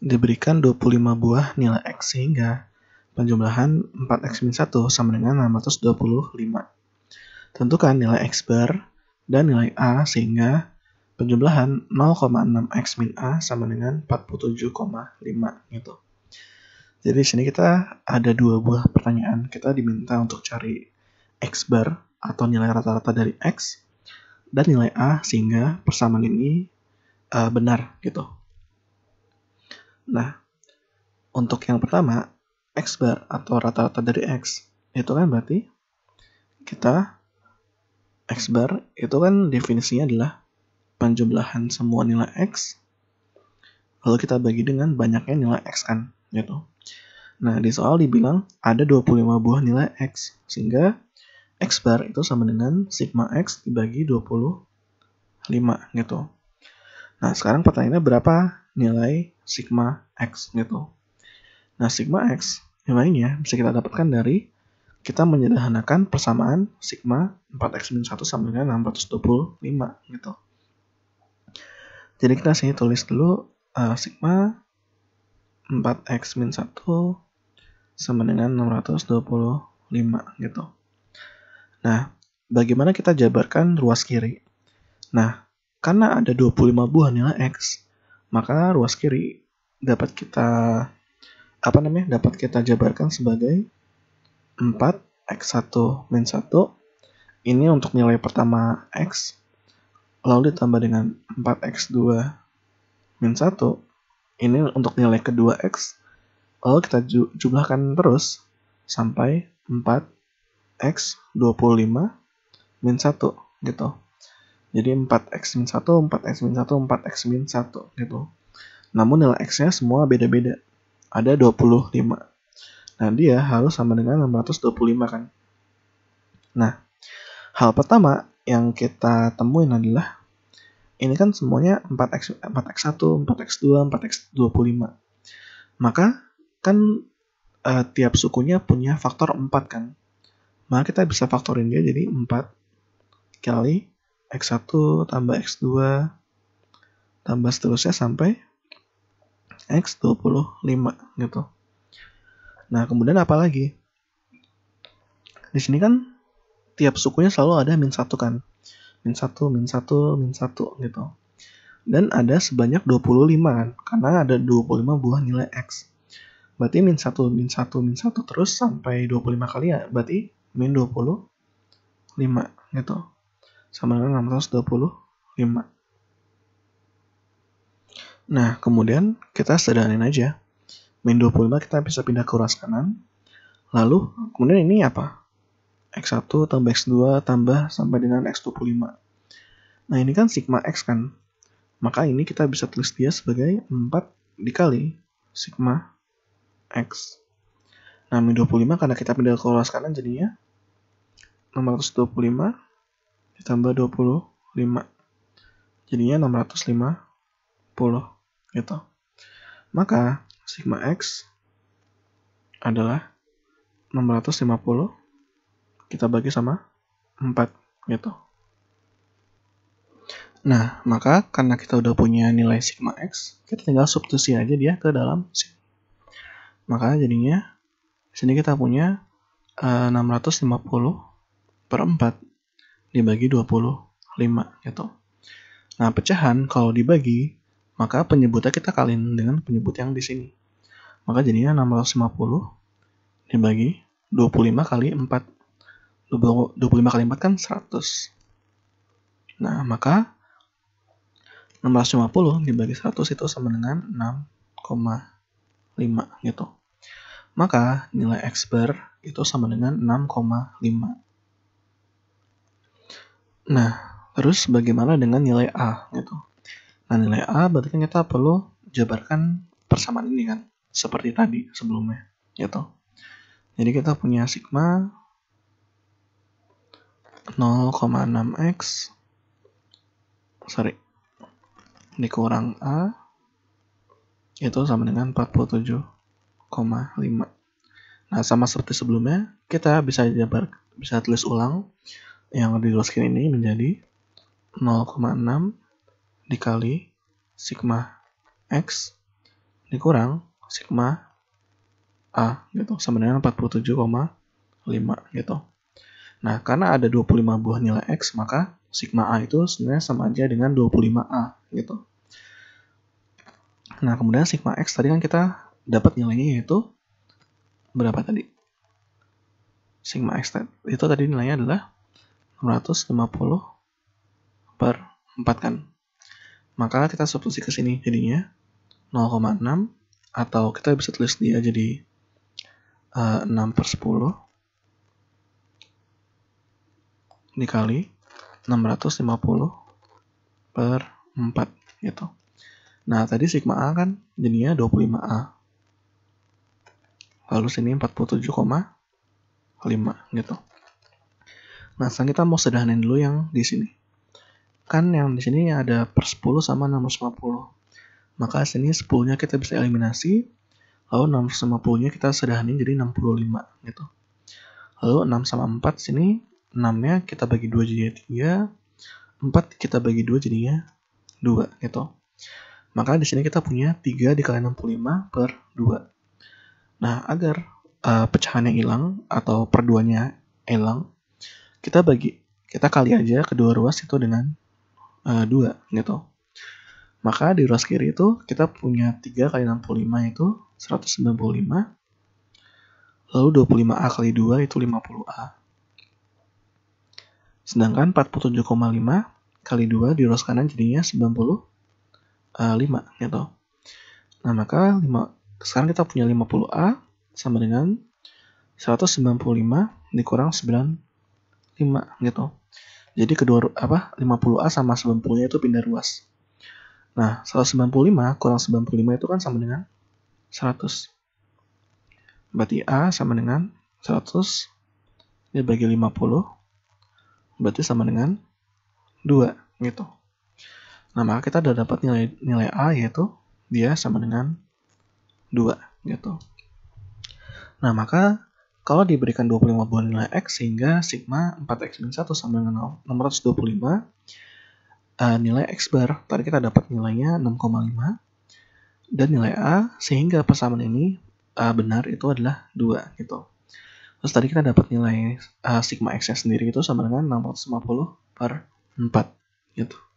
diberikan 25 buah nilai X sehingga penjumlahan 4X-1 sama dengan 625. Tentukan nilai X bar dan nilai A sehingga penjumlahan 0,6X min A sama dengan 47,5 gitu. Jadi di sini kita ada dua buah pertanyaan. Kita diminta untuk cari X bar atau nilai rata-rata dari X dan nilai A sehingga persamaan ini uh, benar gitu. Nah, untuk yang pertama, X bar atau rata-rata dari X, itu kan berarti kita X bar itu kan definisinya adalah penjumlahan semua nilai X, lalu kita bagi dengan banyaknya nilai Xn, kan, gitu. Nah, di soal dibilang ada 25 buah nilai X, sehingga X bar itu sama dengan sigma X dibagi 25, gitu. Nah, sekarang pertanyaannya berapa nilai sigma x gitu. Nah, sigma x nilainya bisa kita dapatkan dari kita menyederhanakan persamaan sigma 4x-1 sama dengan 625 gitu. Jadi kita sini tulis dulu uh, sigma 4x-1 sama dengan 625 gitu. Nah, bagaimana kita jabarkan ruas kiri? Nah, karena ada 25 buah nilai x, maka ruas kiri dapat kita apa namanya dapat kita jabarkan sebagai 4 x1 min 1 ini untuk nilai pertama x lalu ditambah dengan 4x2 min 1 ini untuk nilai kedua x lalu kita jumlahkan terus sampai 4 x 25 min 1 gitu jadi 4x-1, 4x-1, 4x-1 gitu. Namun nilai x-nya semua beda-beda. Ada 25. Nah, dia harus sama dengan 625 kan. Nah, hal pertama yang kita temuin adalah ini kan semuanya 4x 4x1, 4x2, 4x25. Maka kan e, tiap sukunya punya faktor 4 kan. Maka kita bisa faktorin dia jadi 4 kali X1 tambah X2 tambah seterusnya sampai X25 gitu. Nah, kemudian apa lagi? Di sini kan tiap sukunya selalu ada min 1 kan. Min 1, min 1, min 1 gitu. Dan ada sebanyak 25 kan, karena ada 25 buah nilai X. Berarti min 1, min 1, min 1 terus sampai 25 kali ya, berarti min 25 gitu sama dengan 625. Nah, kemudian kita sederhanain aja. Min 25 kita bisa pindah ke uras kanan. Lalu, kemudian ini apa? X1 tambah X2 tambah sampai dengan X25. Nah, ini kan sigma X kan? Maka ini kita bisa tulis dia sebagai 4 dikali sigma X. Nah, min 25 karena kita pindah ke uras kanan jadinya 625 ditambah 25 jadinya 650 gitu maka sigma x adalah 650 kita bagi sama 4 gitu Nah, maka karena kita udah punya nilai sigma x, kita tinggal substitusi aja dia ke dalam sin. Maka jadinya, sini kita punya eh, uh, 650 per 4 dibagi 25 gitu. Ya nah, pecahan kalau dibagi, maka penyebutnya kita kalin dengan penyebut yang di sini. Maka jadinya 650 dibagi 25 kali 4. 25 kali 4 kan 100. Nah, maka 650 dibagi 100 itu sama dengan 6,5 gitu. Ya maka nilai X bar itu sama dengan 6,5. Nah, terus bagaimana dengan nilai A gitu? Nah, nilai A berarti kan kita perlu jabarkan persamaan ini kan, seperti tadi sebelumnya gitu. Jadi kita punya sigma 0,6x sorry dikurang A itu sama dengan 47,5 nah sama seperti sebelumnya kita bisa jabar bisa tulis ulang yang digoskin ini menjadi 0,6 dikali sigma X dikurang sigma A gitu sama dengan 47,5 gitu. Nah, karena ada 25 buah nilai X, maka sigma A itu sebenarnya sama aja dengan 25A gitu. Nah, kemudian sigma X tadi kan kita dapat nilainya yaitu berapa tadi? Sigma X itu tadi nilainya adalah 650 per 4 kan. Maka kita substitusi ke sini jadinya 0,6 atau kita bisa tulis dia jadi uh, eh, 6 per 10 dikali 650 per 4 gitu. Nah, tadi sigma A kan jadinya 25A. Lalu sini 47,5 gitu. Nah, sekarang kita mau sederhanain dulu yang di sini. Kan yang di sini ada per 10 sama 650. Maka sini 10-nya kita bisa eliminasi, lalu 650-nya kita sederhanain jadi 65 gitu. Lalu 6 sama 4 sini 6-nya kita bagi 2 jadinya 3, 4 kita bagi 2 jadinya 2 gitu. Maka di sini kita punya 3 dikali 65 per 2. Nah, agar uh, pecahannya hilang atau perduanya hilang, kita bagi kita kali aja kedua ruas itu dengan uh, dua gitu maka di ruas kiri itu kita punya 3 kali 65 itu 195 lalu 25A kali 2 itu 50A sedangkan 47,5 kali 2 di ruas kanan jadinya 95 gitu eh, nah maka 5, sekarang kita punya 50A sama dengan 195 dikurang 9 5 gitu. Jadi kedua apa 50A sama 90-nya itu pindah ruas. Nah, 195 kurang 95 itu kan sama dengan 100. Berarti A sama dengan 100 dibagi 50 berarti sama dengan 2 gitu. Nah, maka kita udah dapat nilai nilai A yaitu dia sama dengan 2 gitu. Nah, maka kalau diberikan 25 buah nilai X sehingga sigma 4X-1 sama dengan 625 uh, eh, nilai X bar tadi kita dapat nilainya 6,5 dan nilai A sehingga persamaan ini uh, benar itu adalah 2 gitu. Terus tadi kita dapat nilai uh, sigma X-nya sendiri itu sama dengan 650 per 4 gitu.